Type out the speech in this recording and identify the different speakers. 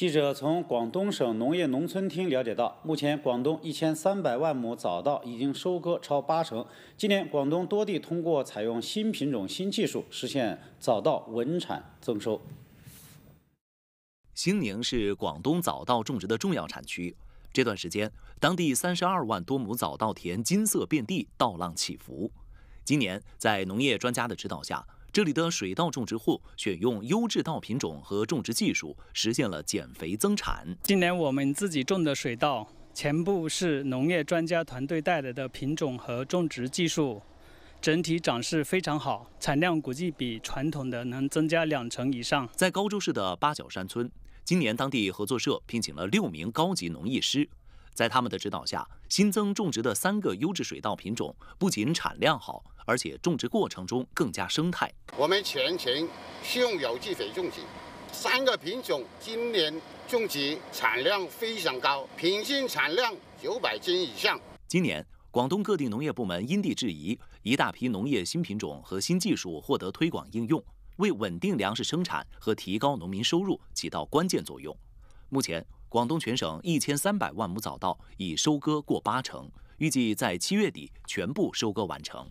Speaker 1: 记者从广东省农业农村厅了解到，目前广东一千三百万亩早稻已经收割超八成。今年，广东多地通过采用新品种、新技术，实现早稻稳产增收。兴
Speaker 2: 宁是广东早稻种植的重要产区，这段时间，当地三十二万多亩早稻田金色遍地，稻浪起伏。今年，在农业专家的指导下，这里的水稻种植户选用优质稻品种和种植技术，实现了减肥增产。今年我们自己种的水稻，
Speaker 3: 全部是农业专家团队带来的品种和种植技术，整体长势非常好，产
Speaker 2: 量估计比传统的能增加两成以上。在高州市的八角山村，今年当地合作社聘请了六名高级农艺师，在他们的指导下，新增种植的三个优质水稻品种不仅产量好。而且种植过程中更加生态。
Speaker 4: 我们全程用有机肥种植，三个品种今年种植产量非常高，平均产量九百斤以上。
Speaker 2: 今年广东各地农业部门因地制宜，一大批农业新品种和新技术获得推广应用，为稳定粮食生产和提高农民收入起到关键作用。目前，广东全省一千三百万亩早稻已收割过八成，预计在七月底全部收割完成。